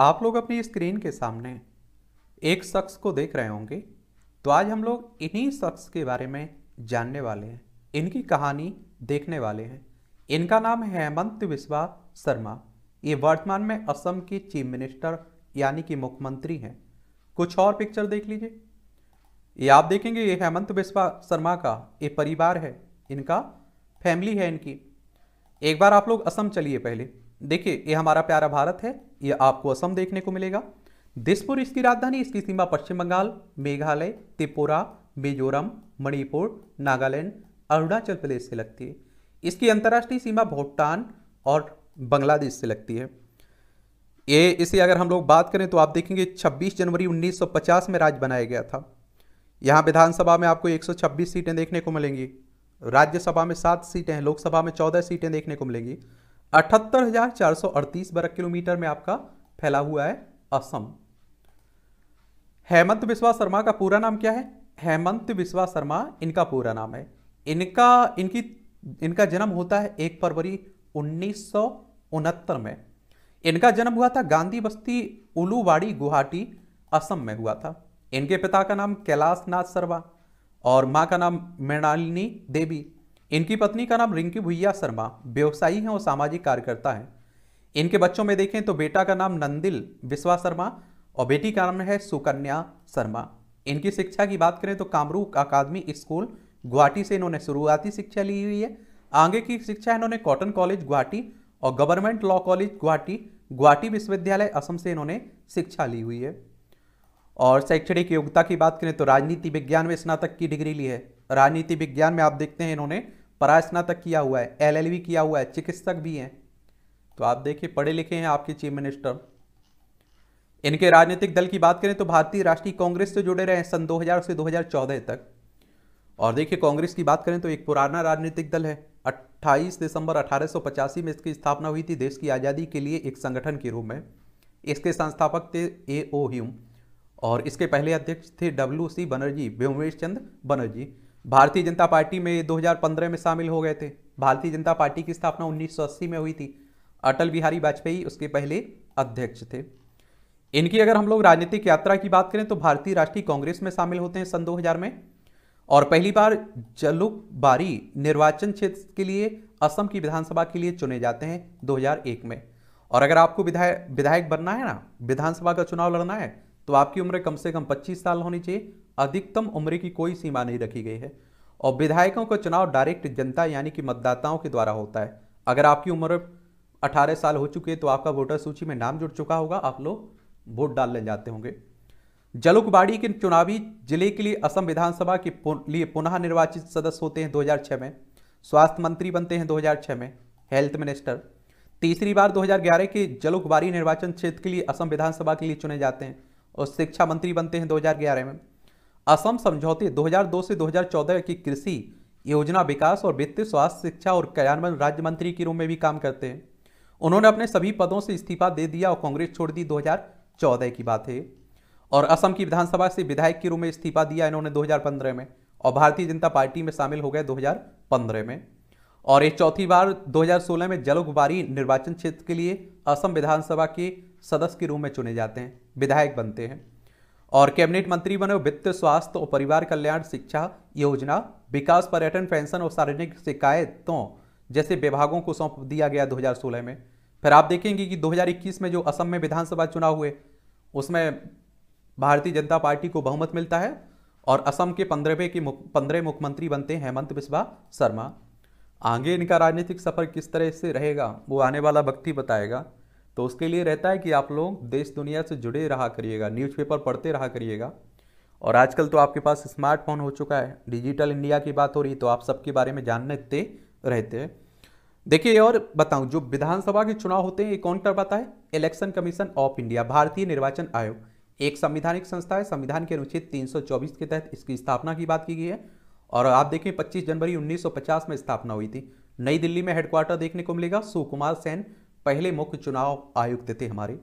आप लोग अपनी स्क्रीन के सामने एक शख्स को देख रहे होंगे तो आज हम लोग इन्हीं शख्स के बारे में जानने वाले हैं इनकी कहानी देखने वाले हैं इनका नाम है हेमंत विश्वा शर्मा ये वर्तमान में असम के चीफ मिनिस्टर यानी कि मुख्यमंत्री हैं कुछ और पिक्चर देख लीजिए ये आप देखेंगे ये हेमंत विश्वा शर्मा का ये परिवार है इनका फैमिली है इनकी एक बार आप लोग असम चलिए पहले देखिए ये हमारा प्यारा भारत है ये आपको असम देखने को मिलेगा दिसपुर इसकी राजधानी इसकी सीमा पश्चिम बंगाल मेघालय त्रिपुरा मिजोरम मणिपुर नागालैंड अरुणाचल प्रदेश से लगती है इसकी अंतर्राष्ट्रीय सीमा भूटान और बांग्लादेश से लगती है ये इसे अगर हम लोग बात करें तो आप देखेंगे 26 जनवरी 1950 में राज्य बनाया गया था यहाँ विधानसभा में आपको 126 सीटें देखने को मिलेंगी राज्यसभा में सात सीटें हैं लोकसभा में चौदह सीटें देखने को मिलेंगी अठहत्तर हजार चार सौ अड़तीस वर्ग किलोमीटर में आपका फैला हुआ है असम हेमंत बिस्वा शर्मा का पूरा नाम क्या है हेमंत बिस्वा शर्मा इनका पूरा नाम है इनका इनकी इनका जन्म होता है एक फरवरी उन्नीस में इनका जन्म हुआ था गांधी बस्ती उलूवाड़ी गुवाहाटी असम में हुआ था इनके पिता का नाम कैलाश नाथ शर्मा और मां का नाम मृणालिनी देवी इनकी पत्नी का नाम रिंकी भुइया शर्मा व्यवसायी हैं और सामाजिक कार्यकर्ता हैं इनके बच्चों में देखें तो बेटा का नाम नंदिल विश्वा शर्मा और बेटी का नाम है सुकन्या शर्मा इनकी शिक्षा की बात करें तो कामरूक अकादमी स्कूल गुवाहाटी से इन्होंने शुरुआती शिक्षा ली हुई है आगे की शिक्षा इन्होंने कॉटन कॉलेज गुवाहाटी और government law college Guwahati Guwahati विश्वविद्यालय असम से इन्होंने शिक्षा ली हुई है और शैक्षणिक योग्यता की बात करें तो राजनीति विज्ञान में स्नातक की डिग्री ली है राजनीति विज्ञान में आप देखते हैं इन्होंने परास्नातक किया हुआ है एलएलबी किया हुआ है चिकित्सक भी हैं तो आप देखिए पढ़े लिखे हैं आपके चीफ मिनिस्टर इनके राजनीतिक दल की बात करें तो भारतीय राष्ट्रीय कांग्रेस से जुड़े रहे हैं सन 2000 से 2014 तक और देखिए कांग्रेस की बात करें तो एक पुराना राजनीतिक दल है 28 दिसंबर अठारह में इसकी स्थापना हुई थी देश की आज़ादी के लिए एक संगठन के रूप में इसके संस्थापक थे ए ओ ह्यूम और इसके पहले अध्यक्ष थे W C Banerjee Womesh Chandra Banerjee Bharatiya Janata party में 2015 में शामिल हो गए थे भारतीय जनता पार्टी की स्थापना 1980 में हुई थी अटल बिहारी वाजपेयी उसके पहले अध्यक्ष थे इनकी अगर हम लोग राजनीतिक यात्रा की बात करें तो भारतीय राष्ट्रीय कांग्रेस में शामिल होते हैं सन 2000 में और पहली बार जलुक बारी निर्वाचन क्षेत्र के लिए असम की विधानसभा के लिए चुने जाते हैं दो में और अगर आपको विधायक विधायक बनना है ना विधानसभा का चुनाव लड़ना है तो आपकी उम्र कम से कम 25 साल होनी चाहिए अधिकतम उम्र की कोई सीमा नहीं रखी गई है और विधायकों का चुनाव डायरेक्ट जनता यानी कि मतदाताओं के द्वारा होता है अगर आपकी उम्र 18 साल हो चुकी है तो आपका वोटर सूची में नाम जुड़ चुका होगा आप लोग वोट डालने जाते होंगे जलुकबाड़ी के चुनावी जिले के लिए असम विधानसभा के लिए पुनः निर्वाचित सदस्य होते हैं 2006 में स्वास्थ्य मंत्री बनते हैं 2006 में हेल्थ मिनिस्टर तीसरी बार 2011 के जलुकबाड़ी निर्वाचन क्षेत्र के लिए असम विधानसभा के लिए चुने जाते हैं और शिक्षा मंत्री बनते हैं 2011 में असम समझौते 2002 से 2014 की कृषि योजना विकास और वित्तीय स्वास्थ्य शिक्षा और कार्यान्वयन राज्य मंत्री के रूप में भी काम करते हैं उन्होंने अपने सभी पदों से इस्तीफा दे दिया और कांग्रेस छोड़ दी 2014 की बात है और असम की विधानसभा से विधायक के रूप में इस्तीफा दिया इन्होंने 2015 में और भारतीय जनता पार्टी में शामिल हो गए 2015 में और ये चौथी बार 2016 में जलगुबारी निर्वाचन क्षेत्र के लिए असम विधानसभा के सदस्य के रूप में चुने जाते हैं विधायक बनते हैं और कैबिनेट मंत्री बने वित्त स्वास्थ्य और परिवार कल्याण शिक्षा योजना विकास पर्यटन पेंशन और सार्वजनिक शिकायतों जैसे विभागों को सौंप दिया गया 2016 में फिर आप देखेंगे कि 2021 में जो असम में विधानसभा चुनाव हुए उसमें भारतीय जनता पार्टी को बहुमत मिलता है और असम के पंद्रहवें के मुख पंद्रह मुख्यमंत्री बनते हैं हेमंत बिस्वा शर्मा आगे इनका राजनीतिक सफर किस तरह से रहेगा वो आने वाला वक्त ही बताएगा तो उसके लिए रहता है कि आप लोग देश दुनिया से जुड़े रहा करिएगा न्यूज़पेपर पढ़ते रहा करिएगा और आजकल तो आपके पास स्मार्टफोन हो चुका है डिजिटल इंडिया की बात हो रही तो आप सबके बारे में जानते रहते हैं देखिए और बताऊं जो विधानसभा के चुनाव होते हैं ये कौन करवाता है इलेक्शन कमीशन ऑफ इंडिया भारतीय निर्वाचन आयोग एक संविधानिक संस्था है संविधान के अनुच्छेद 324 के तहत इसकी स्थापना की बात की गई है और आप देखें 25 जनवरी 1950 में स्थापना हुई थी नई दिल्ली में हेडक्वार्टर देखने को मिलेगा सुकुमार सेन पहले मुख्य चुनाव आयुक्त थे हमारे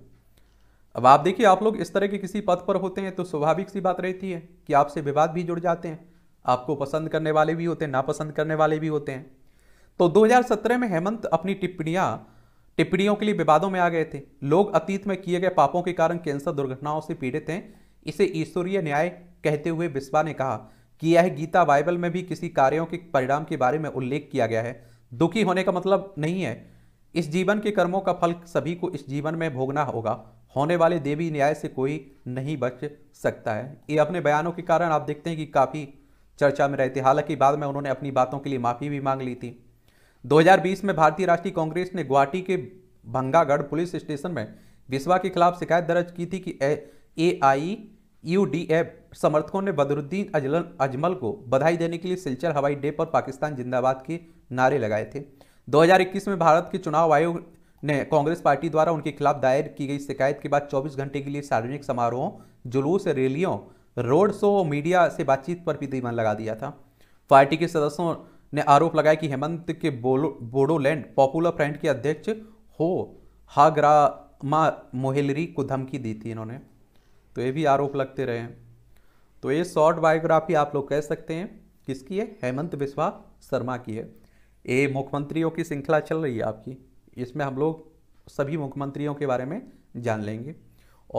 अब आप देखिए आप लोग इस तरह के किसी पद पर होते हैं तो स्वाभाविक सी बात रहती है कि आपसे विवाद भी जुड़ जाते हैं आपको पसंद करने वाले भी होते हैं नापसंद करने वाले भी होते हैं तो 2017 में हेमंत अपनी टिप्पणियां टिप्पणियों के लिए विवादों में आ गए थे लोग अतीत में किए गए पापों के कारण कैंसर दुर्घटनाओं से पीड़ित हैं इसे ईश्वरीय न्याय कहते हुए बिस्वा ने कहा कि यह गीता बाइबल में भी किसी कार्यों के परिणाम के बारे में उल्लेख किया गया है दुखी होने का मतलब नहीं है इस जीवन के कर्मों का फल सभी को इस जीवन में भोगना होगा होने वाले देवी न्याय से कोई नहीं बच सकता है ये अपने बयानों के कारण आप देखते हैं कि काफ़ी चर्चा में रहते हालांकि बाद में उन्होंने अपनी बातों के लिए माफ़ी भी मांग ली थी 2020 में भारतीय राष्ट्रीय कांग्रेस ने गुवाहाटी के भंगागढ़ पुलिस स्टेशन में बिस्वा के खिलाफ शिकायत दर्ज की थी कि A I U D F समर्थकों ने बदरुद्दीन अजमल को बधाई देने के लिए सिलचर हवाई अड्डे पर पाकिस्तान जिंदाबाद के नारे लगाए थे 2021 में भारत के चुनाव आयोग ने कांग्रेस पार्टी द्वारा उनके खिलाफ दायर की गई शिकायत के बाद 24 घंटे के लिए सार्वजनिक समारोहों जुलूस रैलियों रोड शो और मीडिया से बातचीत पर भी दीवान लगा दिया था पार्टी के सदस्यों ने आरोप लगाया कि हेमंत के बोडोलैंड पॉपुलर फ्रंट के अध्यक्ष हो हाग्रामा मोहिलरी को धमकी दी थी इन्होंने तो ये भी आरोप लगते रहे तो ये शॉर्ट बायोग्राफी आप लोग कह सकते हैं किसकी है हेमंत बिस्वा शर्मा की है ये मुख्यमंत्रियों की श्रृंखला चल रही है आपकी इसमें हम लोग सभी मुख्यमंत्रियों के बारे में जान लेंगे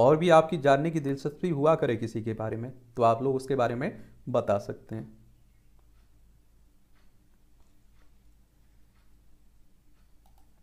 और भी आपकी जानने की दिलचस्पी हुआ करे किसी के बारे में तो आप लोग उसके बारे में बता सकते हैं